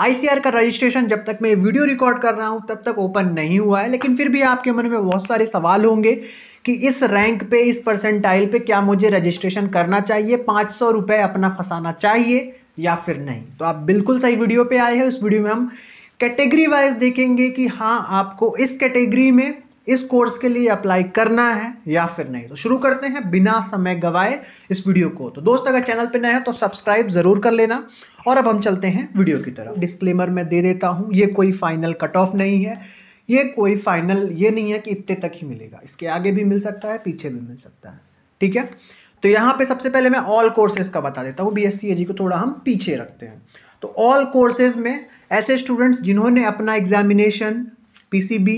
ICR का registration जब तक मैं वीडियो रिकॉर्ड कर रहा हूँ तब तक ओपन नहीं हुआ है लेकिन फिर भी आपके मन में बहुत सारे सवाल होंगे कि इस रैंक पे इस परसेंटाइल पे क्या मुझे रजिस्ट्रेशन करना चाहिए पाँच सौ रुपये अपना फंसाना चाहिए या फिर नहीं तो आप बिल्कुल सही वीडियो पे आए हैं उस वीडियो में हम कैटेगरी वाइज देखेंगे कि हाँ आपको इस कैटेगरी में इस कोर्स के लिए अप्लाई करना है या फिर नहीं तो शुरू करते हैं बिना समय गवाए इस वीडियो को तो दोस्त अगर चैनल पर नए हैं तो सब्सक्राइब ज़रूर कर लेना और अब हम चलते हैं वीडियो की तरफ डिस्क्लेमर मैं दे देता हूँ ये कोई फाइनल कट ऑफ नहीं है ये कोई फाइनल ये नहीं है कि इतने तक ही मिलेगा इसके आगे भी मिल सकता है पीछे भी मिल सकता है ठीक है तो यहाँ पे सबसे पहले मैं ऑल कोर्सेज का बता देता हूँ बी एस को थोड़ा हम पीछे रखते हैं तो ऑल कोर्सेज में ऐसे स्टूडेंट्स जिन्होंने अपना examination P C B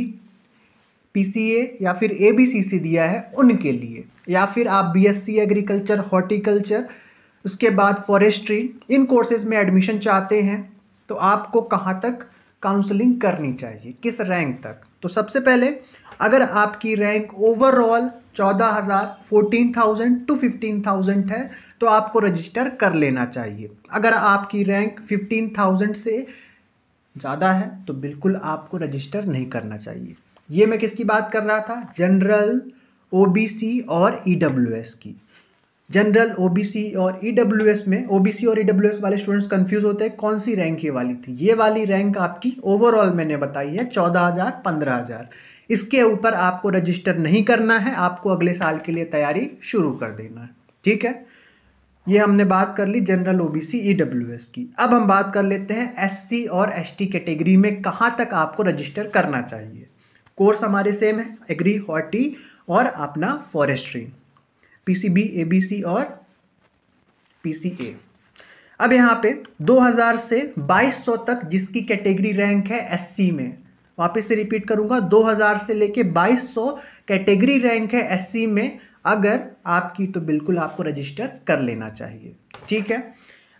P C A या फिर ए बी सी सी दिया है उनके लिए या फिर आप B S C agriculture horticulture उसके बाद फॉरेस्ट्री इन कोर्सेज़ में एडमिशन चाहते हैं तो आपको कहाँ तक काउंसलिंग करनी चाहिए किस रैंक तक तो सबसे पहले अगर आपकी रैंक ओवरऑल चौदह हज़ार fourteen thousand to fifteen thousand है तो आपको रजिस्टर कर लेना चाहिए अगर आपकी रैंक फिफ्टीन थाउजेंड से ज़्यादा है तो बिल्कुल आपको रजिस्टर नहीं करना चाहिए ये मैं किसकी बात कर रहा था जनरल ओबीसी और ईडब्ल्यूएस e की जनरल ओबीसी और ईडब्ल्यूएस e में ओबीसी और ईडब्ल्यूएस e वाले स्टूडेंट्स कंफ्यूज होते हैं कौन सी रैंक ये वाली थी ये वाली रैंक आपकी ओवरऑल मैंने बताई है चौदह हज़ार पंद्रह हज़ार इसके ऊपर आपको रजिस्टर नहीं करना है आपको अगले साल के लिए तैयारी शुरू कर देना है ठीक है ये हमने बात कर ली जनरल ओबीसी ईडब्ल्यूएस की अब हम बात कर लेते हैं सी और टी कैटेगरी में कहाँ तक आपको रजिस्टर करना चाहिए कोर्स हमारे सेम है एग्री हॉटी और अपना फॉरेस्ट्री पीसीबी एबीसी और पीसीए अब यहाँ पे 2000 से 2200 तक जिसकी कैटेगरी रैंक है एससी में वापस से रिपीट करूँगा 2000 से लेके 2200 कैटेगरी रैंक है एससी में अगर आपकी तो बिल्कुल आपको रजिस्टर कर लेना चाहिए ठीक है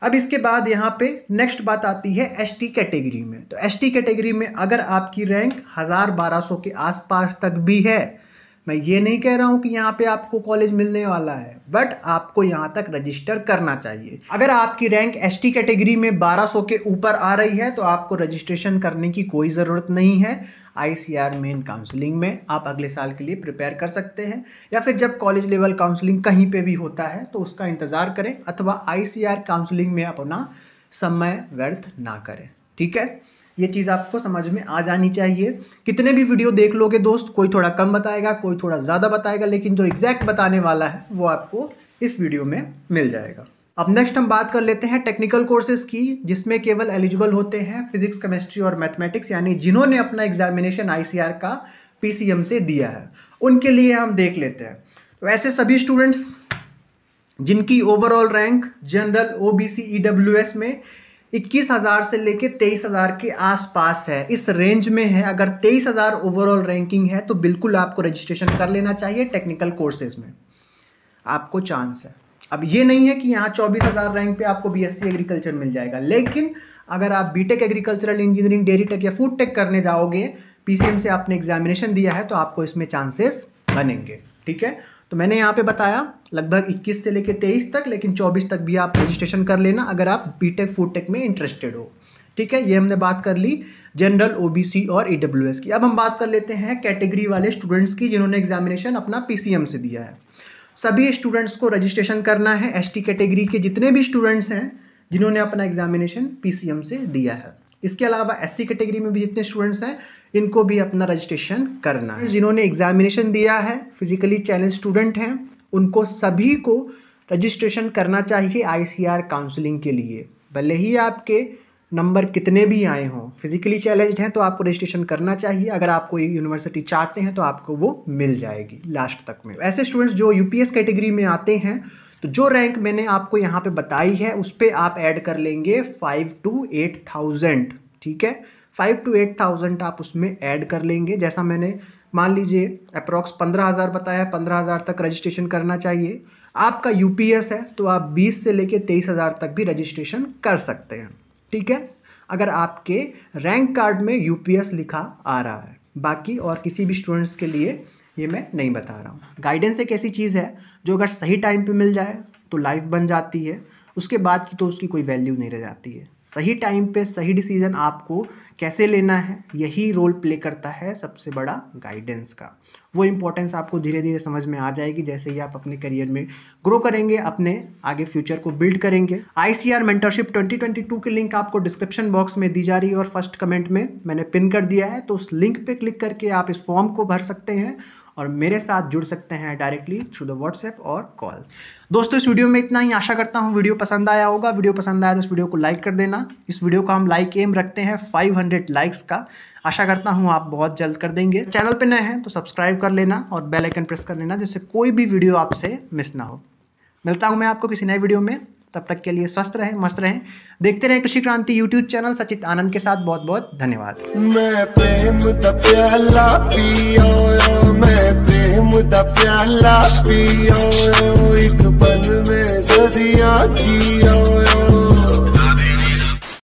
अब इसके बाद यहाँ पे नेक्स्ट बात आती है एसटी कैटेगरी में तो एसटी कैटेगरी में अगर आपकी रैंक हज़ार बारह सौ के आसपास तक भी है मैं ये नहीं कह रहा हूँ कि यहाँ पे आपको कॉलेज मिलने वाला है बट आपको यहाँ तक रजिस्टर करना चाहिए अगर आपकी रैंक एस टी कैटेगरी में 1200 के ऊपर आ रही है तो आपको रजिस्ट्रेशन करने की कोई ज़रूरत नहीं है आईसीआर मेन काउंसलिंग में आप अगले साल के लिए प्रिपेयर कर सकते हैं या फिर जब कॉलेज लेवल काउंसलिंग कहीं पर भी होता है तो उसका इंतज़ार करें अथवा आर काउंसलिंग में अपना समय व्यर्थ ना करें ठीक है ये चीज़ आपको समझ में आ जानी चाहिए कितने भी वीडियो देख लोगे दोस्त कोई थोड़ा कम बताएगा कोई थोड़ा ज़्यादा बताएगा लेकिन जो एग्जैक्ट बताने वाला है वो आपको इस वीडियो में मिल जाएगा अब नेक्स्ट हम बात कर लेते हैं टेक्निकल कोर्सेज की जिसमें केवल एलिजिबल होते हैं फिजिक्स केमिस्ट्री और मैथमेटिक्स यानी जिन्होंने अपना एग्जामिनेशन आई का पी से दिया है उनके लिए हम देख लेते हैं तो ऐसे सभी स्टूडेंट्स जिनकी overall rank general O B में इक्कीस हज़ार से लेके तेईस हज़ार के आसपास है इस रेंज में है अगर तेईस हज़ार ओवरऑल रैंकिंग है तो बिल्कुल आपको रजिस्ट्रेशन कर लेना चाहिए टेक्निकल कोर्सेज में आपको चांस है अब ये नहीं है कि यहाँ चौबीस हज़ार रैंक पे आपको बीएससी एग्रीकल्चर मिल जाएगा लेकिन अगर आप BTech agricultural engineering dairy tech या फूड टेक करने जाओगे पीसीएम से आपने एग्जामिनेशन दिया है तो आपको इसमें चांसेस बनेंगे ठीक है तो मैंने यहाँ पे बताया लगभग 21 से लेकर 23 तक लेकिन 24 तक भी आप रजिस्ट्रेशन कर लेना अगर आप बी फूड टेक में इंटरेस्टेड हो ठीक है ये हमने बात कर ली जनरल सी और एस की अब हम बात कर लेते हैं कैटेगरी वाले स्टूडेंट्स की जिन्होंने एग्जामिनेशन अपना एम से दिया है सभी स्टूडेंट्स को रजिस्ट्रेशन करना है टी कैटेगरी के जितने भी स्टूडेंट्स हैं जिन्होंने अपना एग्जामिनेशन एम से दिया है इसके अलावा एस कैटेगरी में भी जितने स्टूडेंट्स हैं इनको भी अपना रजिस्ट्रेशन करना है जिन्होंने एग्जामिनेशन दिया है फिजिकली चैलेंज स्टूडेंट हैं उनको सभी को रजिस्ट्रेशन करना चाहिए आर काउंसलिंग के लिए भले ही आपके नंबर कितने भी आए हों फिजिकली चैलेंज हैं तो आपको रजिस्ट्रेशन करना चाहिए अगर आपको कोई यूनिवर्सिटी चाहते हैं तो आपको वो मिल जाएगी लास्ट तक में ऐसे स्टूडेंट्स जो यूपीएस कैटेगरी में आते हैं तो जो रैंक मैंने आपको यहाँ पे बताई है उस पर आप ऐड कर लेंगे फाइव टू एट थाउजेंड ठीक है फाइव टू एट थाउजेंड आप उसमें ऐड कर लेंगे जैसा मैंने मान लीजिए अप्रॉक्स पंद्रह हज़ार बताया पंद्रह हज़ार तक रजिस्ट्रेशन करना चाहिए आपका यू है तो आप बीस से लेके तेईस हज़ार तक भी रजिस्ट्रेशन कर सकते हैं ठीक है अगर आपके रैंक कार्ड में यू लिखा आ रहा है बाकी और किसी भी स्टूडेंट्स के लिए ये मैं नहीं बता रहा हूँ गाइडेंस एक ऐसी चीज़ है जो अगर सही टाइम पे मिल जाए तो लाइफ बन जाती है उसके बाद की तो उसकी कोई वैल्यू नहीं रह जाती है सही टाइम पे सही डिसीजन आपको कैसे लेना है यही रोल प्ले करता है सबसे बड़ा गाइडेंस का वो इम्पोर्टेंस आपको धीरे धीरे समझ में आ जाएगी जैसे ही आप अपने करियर में ग्रो करेंगे अपने आगे फ्यूचर को बिल्ड करेंगे I C R mentorship twenty twenty two की लिंक आपको डिस्क्रिप्शन बॉक्स में दी जा रही है और फर्स्ट कमेंट में मैंने पिन कर दिया है तो उस लिंक पर क्लिक करके आप इस फॉर्म को भर सकते हैं और मेरे साथ जुड़ सकते हैं डायरेक्टली थ्रू द व्हाट्सएप और कॉल दोस्तों इस वीडियो में इतना ही आशा करता हूँ वीडियो पसंद आया होगा वीडियो पसंद आया तो इस वीडियो को लाइक कर देना इस वीडियो का हम लाइक एम रखते हैं 500 लाइक्स का आशा करता हूँ आप बहुत जल्द कर देंगे चैनल पर नए हैं तो सब्सक्राइब कर लेना और बेलाइकन प्रेस कर लेना जिससे कोई भी वीडियो आपसे मिस ना हो मिलता हूँ मैं आपको किसी नए वीडियो में तब तक के लिए स्वस्थ रहें मस्त रहें देखते रहें कृषि क्रांति यूट्यूब चैनल सचित आनंद के साथ बहुत बहुत धन्यवाद मैं प्रेम में प्रेम दा प्याला पियो एक पल में सदियां जियो